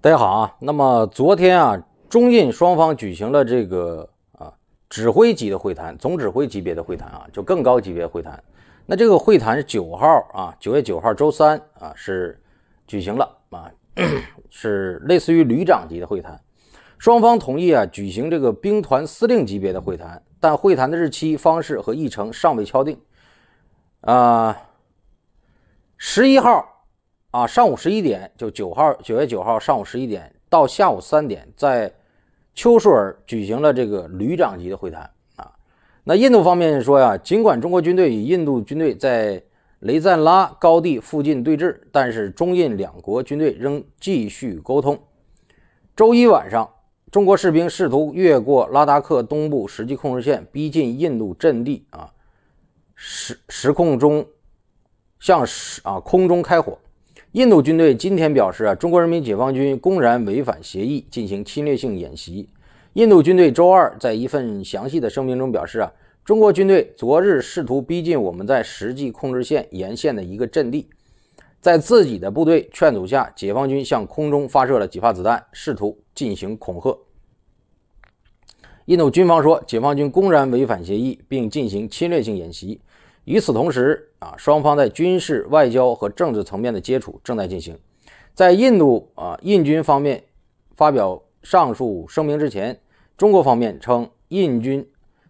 大家好啊，那么昨天啊，中印双方举行了这个啊指挥级的会谈，总指挥级别的会谈啊，就更高级别会谈。那这个会谈是九号啊，九月九号周三啊是举行了啊，是类似于旅长级的会谈。双方同意啊举行这个兵团司令级别的会谈，但会谈的日期、方式和议程尚未敲定。啊，十一号。啊，上午十一点，就九号九月九号上午十一点到下午三点，在秋舒尔举行了这个旅长级的会谈啊。那印度方面说呀，尽管中国军队与印度军队在雷赞拉高地附近对峙，但是中印两国军队仍继续沟通。周一晚上，中国士兵试图越过拉达克东部实际控制线，逼近印度阵地啊，时时控中向啊空中开火。印度军队今天表示啊，中国人民解放军公然违反协议进行侵略性演习。印度军队周二在一份详细的声明中表示啊，中国军队昨日试图逼近我们在实际控制线沿线的一个阵地，在自己的部队劝阻下，解放军向空中发射了几发子弹，试图进行恐吓。印度军方说，解放军公然违反协议，并进行侵略性演习。与此同时，啊，双方在军事、外交和政治层面的接触正在进行。在印度啊，印军方面发表上述声明之前，中国方面称，印军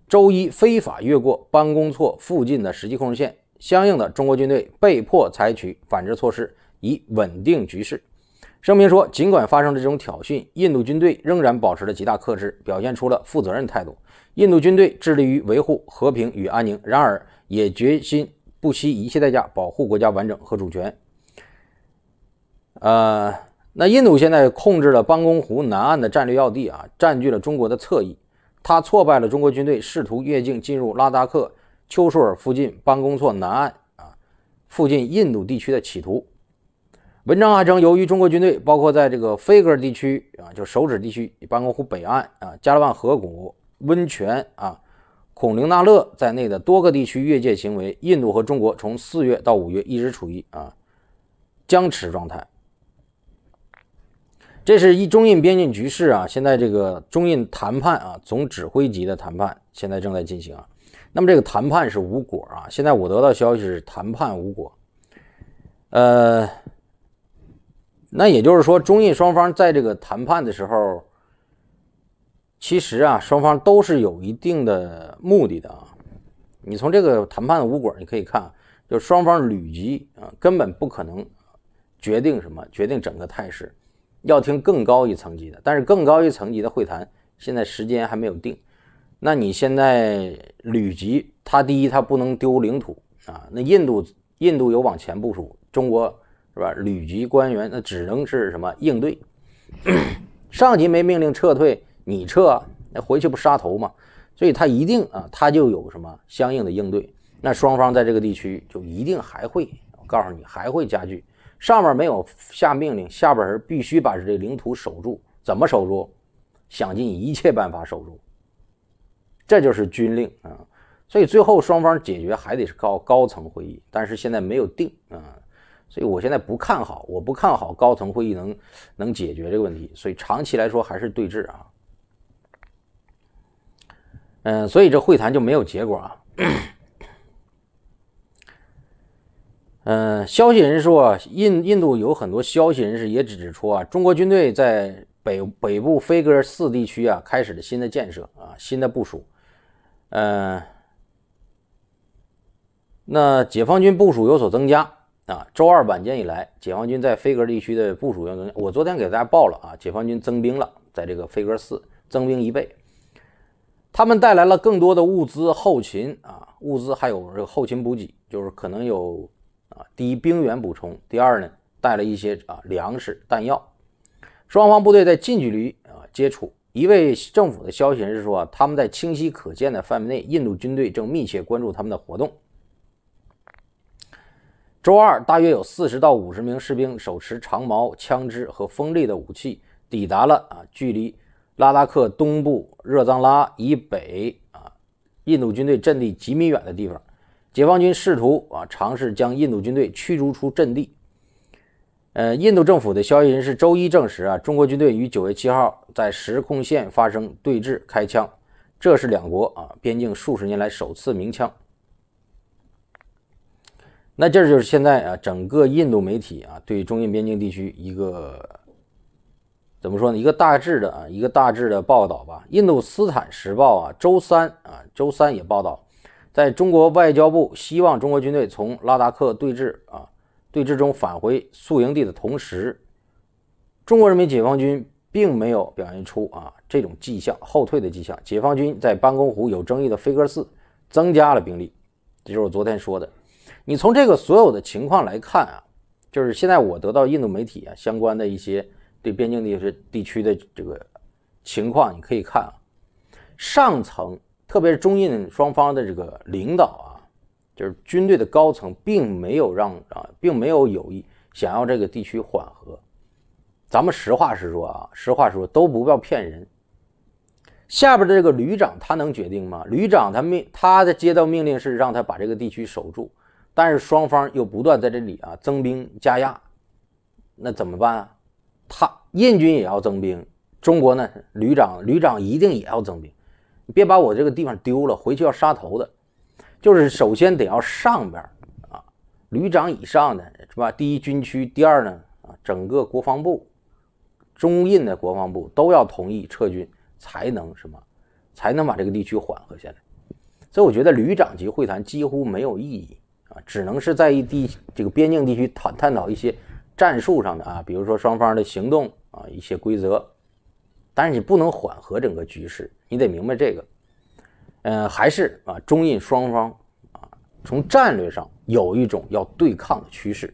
周一非法越过班公错附近的实际控制线，相应的，中国军队被迫采取反制措施以稳定局势。声明说，尽管发生这种挑衅，印度军队仍然保持了极大克制，表现出了负责任态度。印度军队致力于维护和平与安宁，然而也决心不惜一切代价保护国家完整和主权。呃，那印度现在控制了班公湖南岸的战略要地啊，占据了中国的侧翼。他挫败了中国军队试图越境进入拉达克、丘舒尔附近班公措南岸啊附近印度地区的企图。文章还称，由于中国军队包括在这个菲戈尔地区啊，就手指地区、班戈湖北岸啊、加勒万河谷、温泉啊、孔灵纳勒在内的多个地区越界行为，印度和中国从四月到五月一直处于啊僵持状态。这是一中印边境局势啊，现在这个中印谈判啊，总指挥级的谈判现在正在进行啊。那么这个谈判是无果啊，现在我得到消息是谈判无果，呃。那也就是说，中印双方在这个谈判的时候，其实啊，双方都是有一定的目的的啊。你从这个谈判的无果，你可以看，就双方旅级啊，根本不可能决定什么，决定整个态势。要听更高一层级的，但是更高一层级的会谈，现在时间还没有定。那你现在旅级，他第一，他不能丢领土啊。那印度印度有往前部署，中国。是吧？旅级官员那只能是什么应对？上级没命令撤退，你撤那回去不杀头吗？所以他一定啊，他就有什么相应的应对。那双方在这个地区就一定还会，我告诉你还会加剧。上面没有下命令，下边人必须把这领土守住，怎么守住？想尽一切办法守住。这就是军令啊。所以最后双方解决还得是靠高层会议，但是现在没有定啊。所以我现在不看好，我不看好高层会议能能解决这个问题。所以长期来说还是对峙啊。嗯，所以这会谈就没有结果啊。嗯，消息人士说，印印度有很多消息人士也指出啊，中国军队在北北部飞鸽四地区啊开始了新的建设啊，新的部署。嗯，那解放军部署有所增加。啊，周二晚间以来，解放军在飞格地区的部署量增我昨天给大家报了啊，解放军增兵了，在这个飞格四增兵一倍，他们带来了更多的物资后勤啊，物资还有这个后勤补给，就是可能有啊，第一兵员补充，第二呢带了一些啊粮食弹药。双方部队在近距离啊接触。一位政府的消息人士说，他们在清晰可见的范围内，印度军队正密切关注他们的活动。周二，大约有四十到五十名士兵手持长矛、枪支和锋利的武器抵达了啊，距离拉达克东部热藏拉以北啊，印度军队阵地几米远的地方。解放军试图啊，尝试将印度军队驱逐出阵地。呃，印度政府的消息人士周一证实啊，中国军队于九月七号在实控线发生对峙开枪，这是两国啊边境数十年来首次鸣枪。那这就是现在啊，整个印度媒体啊，对中印边境地区一个怎么说呢？一个大致的啊，一个大致的报道吧。《印度斯坦时报》啊，周三啊，周三也报道，在中国外交部希望中国军队从拉达克对峙啊对峙中返回宿营地的同时，中国人民解放军并没有表现出啊这种迹象后退的迹象。解放军在班公湖有争议的飞鸽寺增加了兵力，这就是我昨天说的。你从这个所有的情况来看啊，就是现在我得到印度媒体啊相关的一些对边境地是地区的这个情况，你可以看啊，上层特别是中印双方的这个领导啊，就是军队的高层，并没有让啊，并没有有意想要这个地区缓和。咱们实话实说啊，实话实说都不要骗人。下边的这个旅长他能决定吗？旅长他命他的接到命令是让他把这个地区守住。但是双方又不断在这里啊增兵加压，那怎么办啊？他印军也要增兵，中国呢，旅长旅长一定也要增兵。你别把我这个地方丢了，回去要杀头的。就是首先得要上边啊，旅长以上的是吧？第一军区，第二呢啊，整个国防部中印的国防部都要同意撤军，才能什么才能把这个地区缓和下来。所以我觉得旅长级会谈几乎没有意义。啊，只能是在一地这个边境地区探探讨一些战术上的啊，比如说双方的行动啊，一些规则，但是你不能缓和整个局势，你得明白这个。嗯，还是啊，中印双方啊，从战略上有一种要对抗的趋势。